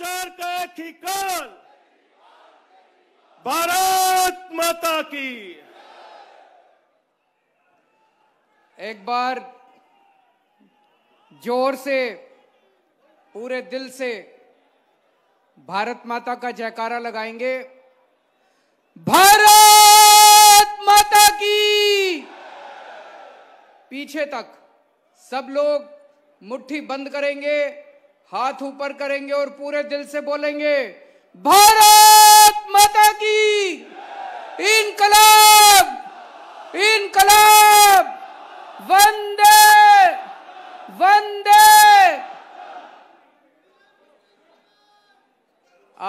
भ्रष्टाचार का ठिकान भारत माता की एक बार जोर से पूरे दिल से भारत माता का जयकारा लगाएंगे भारत माता की पीछे तक सब लोग मुट्ठी बंद करेंगे हाथ ऊपर करेंगे और पूरे दिल से बोलेंगे भारत माता की इनकलाब इनकलाब वंदे वंदे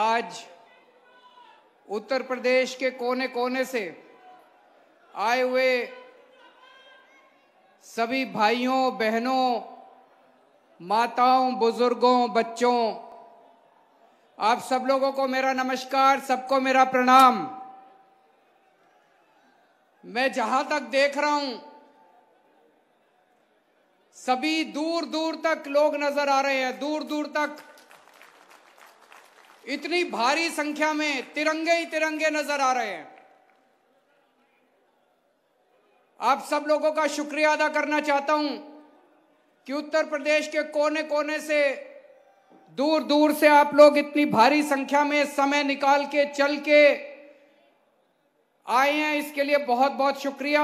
आज उत्तर प्रदेश के कोने कोने से आए हुए सभी भाइयों बहनों माताओं बुजुर्गों बच्चों आप सब लोगों को मेरा नमस्कार सबको मेरा प्रणाम मैं जहां तक देख रहा हूं सभी दूर दूर तक लोग नजर आ रहे हैं दूर दूर तक इतनी भारी संख्या में तिरंगे ही तिरंगे नजर आ रहे हैं आप सब लोगों का शुक्रिया अदा करना चाहता हूं कि उत्तर प्रदेश के कोने कोने से दूर दूर से आप लोग इतनी भारी संख्या में समय निकाल के चल के आए हैं इसके लिए बहुत बहुत शुक्रिया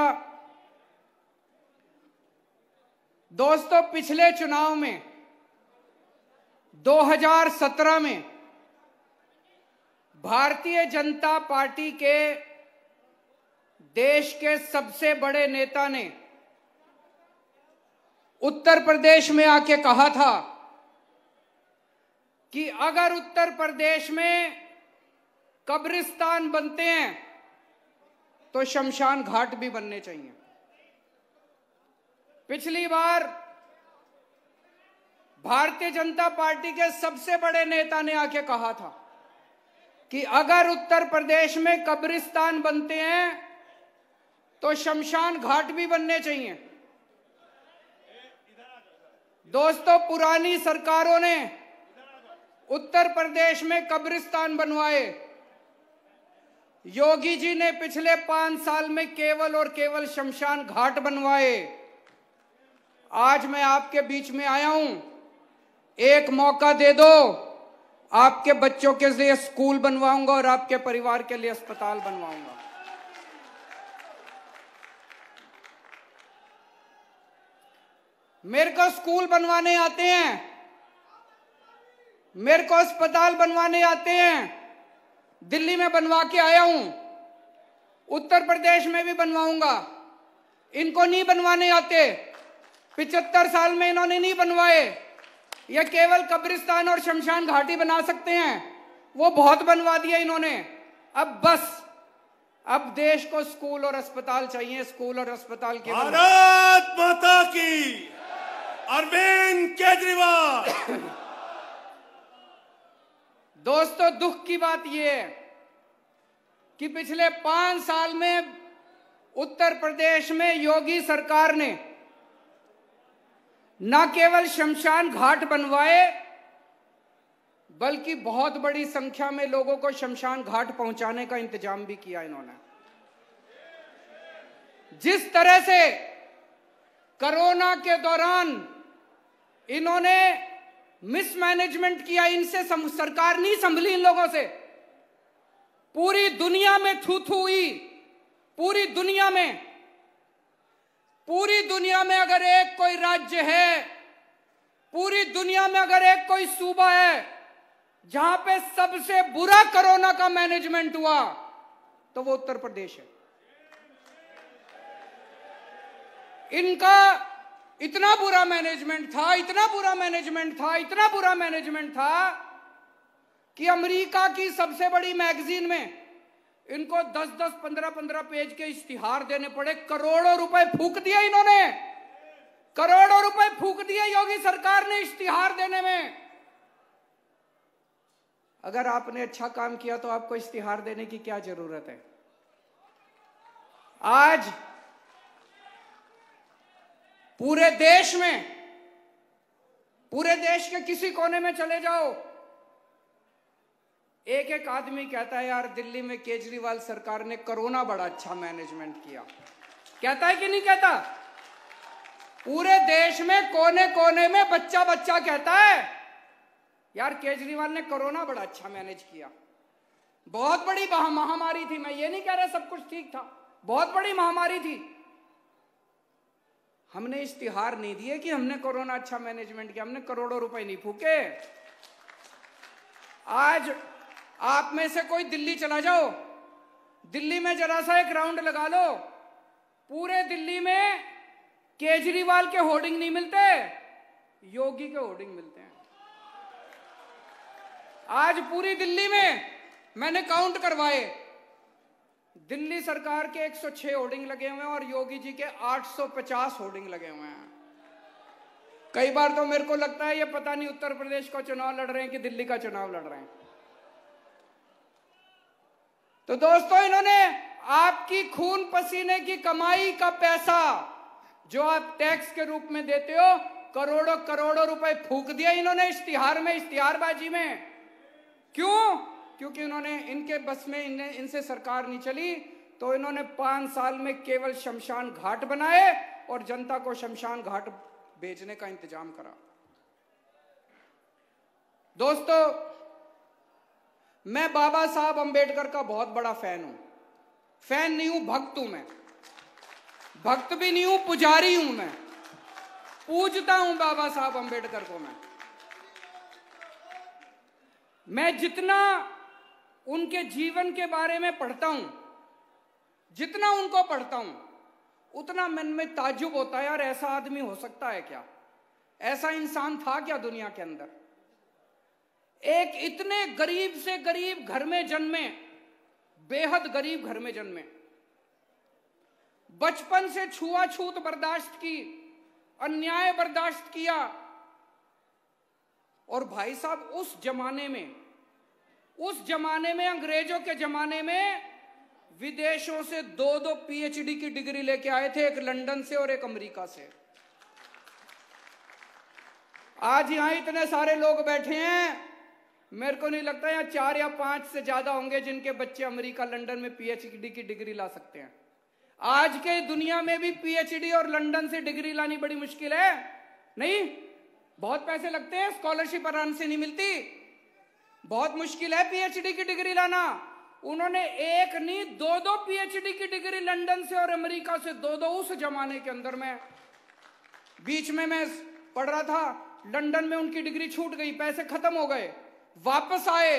दोस्तों पिछले चुनाव में 2017 में भारतीय जनता पार्टी के देश के सबसे बड़े नेता ने उत्तर प्रदेश में आके कहा था कि अगर उत्तर प्रदेश में कब्रिस्तान बनते हैं तो शमशान घाट भी बनने चाहिए पिछली बार भारतीय जनता पार्टी के सबसे बड़े नेता ने आके कहा था कि अगर उत्तर प्रदेश में कब्रिस्तान बनते हैं तो शमशान घाट भी बनने चाहिए दोस्तों पुरानी सरकारों ने उत्तर प्रदेश में कब्रिस्तान बनवाए योगी जी ने पिछले पांच साल में केवल और केवल शमशान घाट बनवाए आज मैं आपके बीच में आया हूं एक मौका दे दो आपके बच्चों के लिए स्कूल बनवाऊंगा और आपके परिवार के लिए अस्पताल बनवाऊंगा मेरे को स्कूल बनवाने आते हैं मेरे को अस्पताल बनवाने आते हैं दिल्ली में बनवा के आया हूं उत्तर प्रदेश में भी बनवाऊंगा इनको नहीं बनवाने आते पिचहत्तर साल में इन्होंने नहीं बनवाए ये केवल कब्रिस्तान और शमशान घाटी बना सकते हैं वो बहुत बनवा दिया इन्होंने अब बस अब देश को स्कूल और अस्पताल चाहिए स्कूल और अस्पताल के भारत माता की अरविंद केजरीवाल दोस्तों दुख की बात यह है कि पिछले पांच साल में उत्तर प्रदेश में योगी सरकार ने न केवल शमशान घाट बनवाए बल्कि बहुत बड़ी संख्या में लोगों को शमशान घाट पहुंचाने का इंतजाम भी किया इन्होंने जिस तरह से कोरोना के दौरान इन्होंने मिसमैनेजमेंट किया इनसे सरकार नहीं संभली इन लोगों से पूरी दुनिया में थू थू हुई पूरी दुनिया में पूरी दुनिया में अगर एक कोई राज्य है पूरी दुनिया में अगर एक कोई सूबा है जहां पे सबसे बुरा कोरोना का मैनेजमेंट हुआ तो वो उत्तर प्रदेश है इनका इतना बुरा मैनेजमेंट था इतना बुरा मैनेजमेंट था इतना बुरा मैनेजमेंट था कि अमेरिका की सबसे बड़ी मैगजीन में इनको 10-10, 15-15 पेज के इश्तिहार देने पड़े करोड़ों रुपए फूक दिए इन्होंने करोड़ों रुपए फूक दिए योगी सरकार ने इश्तिहार देने में अगर आपने अच्छा काम किया तो आपको इश्तिहार देने की क्या जरूरत है आज पूरे देश में पूरे देश के किसी कोने में चले जाओ एक एक आदमी कहता है यार दिल्ली में केजरीवाल सरकार ने कोरोना बड़ा अच्छा मैनेजमेंट किया कहता है कि नहीं कहता पूरे देश में कोने कोने में बच्चा बच्चा कहता है यार केजरीवाल ने कोरोना बड़ा अच्छा मैनेज किया बहुत बड़ी महामारी थी मैं ये नहीं कह रहा सब कुछ ठीक था बहुत बड़ी महामारी थी हमने इश्तिहार नहीं दिए कि हमने कोरोना अच्छा मैनेजमेंट किया हमने करोड़ों रुपए नहीं फूके आज आप में से कोई दिल्ली चला जाओ दिल्ली में जरा सा एक राउंड लगा लो पूरे दिल्ली में केजरीवाल के होर्डिंग नहीं मिलते योगी के होर्डिंग मिलते हैं आज पूरी दिल्ली में मैंने काउंट करवाए दिल्ली सरकार के 106 होर्डिंग लगे हुए हैं और योगी जी के 850 होर्डिंग लगे हुए हैं कई बार तो मेरे को लगता है ये पता नहीं उत्तर प्रदेश का चुनाव लड़ रहे हैं कि दिल्ली का चुनाव लड़ रहे हैं तो दोस्तों इन्होंने आपकी खून पसीने की कमाई का पैसा जो आप टैक्स के रूप में देते हो करोड़ों करोड़ों रुपए फूक दिया इन्होंने इश्तिहार में इश्तिहारबाजी में क्यों क्योंकि उन्होंने इनके बस में इन, इनसे सरकार नहीं चली तो इन्होंने पांच साल में केवल शमशान घाट बनाए और जनता को शमशान घाट भेजने का इंतजाम करा दोस्तों मैं बाबा साहब अंबेडकर का बहुत बड़ा फैन हूं फैन नहीं हूं भक्त हूं मैं भक्त भी नहीं हूं पुजारी हूं मैं पूजता हूं बाबा साहब अंबेडकर को मैं मैं जितना उनके जीवन के बारे में पढ़ता हूं जितना उनको पढ़ता हूं उतना मन में ताजुब होता है यार ऐसा आदमी हो सकता है क्या ऐसा इंसान था क्या दुनिया के अंदर एक इतने गरीब से गरीब घर में जन्मे बेहद गरीब घर में जन्मे बचपन से छुआछूत बर्दाश्त की अन्याय बर्दाश्त किया और भाई साहब उस जमाने में उस जमाने में अंग्रेजों के जमाने में विदेशों से दो दो पीएचडी की डिग्री लेके आए थे एक लंदन से और एक अमेरिका से आज यहां इतने सारे लोग बैठे हैं मेरे को नहीं लगता यहां चार या पांच से ज्यादा होंगे जिनके बच्चे अमेरिका लंदन में पीएचडी की डिग्री ला सकते हैं आज के दुनिया में भी पीएचडी और लंदन से डिग्री लानी बड़ी मुश्किल है नहीं बहुत पैसे लगते हैं स्कॉलरशिप आराम से नहीं मिलती बहुत मुश्किल है पीएचडी की डिग्री लाना उन्होंने एक नहीं दो दो पीएचडी की डिग्री लंदन से और अमेरिका से दो दो उस जमाने के अंदर में बीच में मैं पढ़ रहा था लंदन में उनकी डिग्री छूट गई पैसे खत्म हो गए वापस आए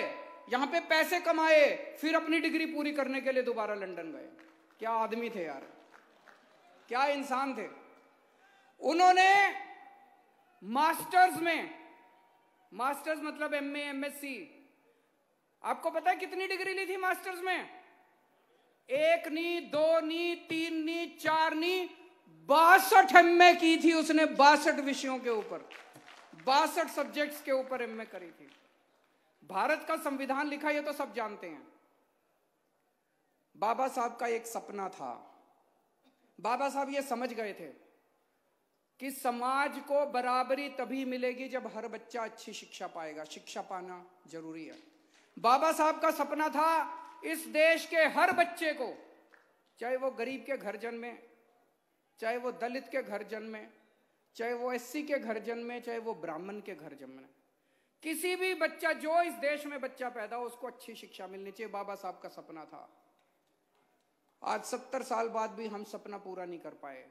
यहां पे पैसे कमाए फिर अपनी डिग्री पूरी करने के लिए दोबारा लंदन गए क्या आदमी थे यार क्या इंसान थे उन्होंने मास्टर्स में मास्टर्स मतलब एम एम एस सी आपको पता है कितनी डिग्री ली थी मास्टर्स में एक नी दो नी तीन नी चार नी बासठ एम की थी उसने बासठ विषयों के ऊपर बासठ सब्जेक्ट्स के ऊपर एम करी थी भारत का संविधान लिखा ये तो सब जानते हैं बाबा साहब का एक सपना था बाबा साहब ये समझ गए थे कि समाज को बराबरी तभी मिलेगी जब हर बच्चा अच्छी शिक्षा पाएगा शिक्षा पाना जरूरी है बाबा साहब का सपना था इस देश के हर बच्चे को चाहे वो गरीब के घर जन्मे चाहे वो दलित के घर जन्मे चाहे वो एससी के घर जन्मे चाहे वो ब्राह्मण के घर जन्मे किसी भी बच्चा जो इस देश में बच्चा पैदा हो उसको अच्छी शिक्षा मिलनी चाहिए बाबा साहब का सपना था आज सत्तर साल बाद भी हम सपना पूरा नहीं कर पाए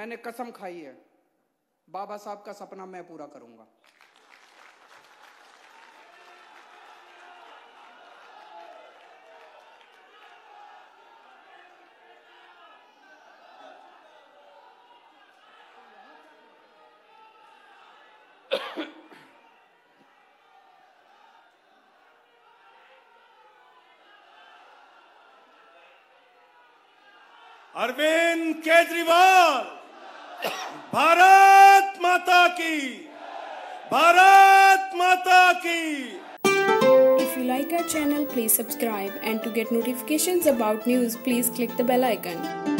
मैंने कसम खाई है बाबा साहब का सपना मैं पूरा करूंगा अरविंद केजरीवाल भारत माता की भारत माता की if you like our channel please subscribe and to get notification about news please click the bell icon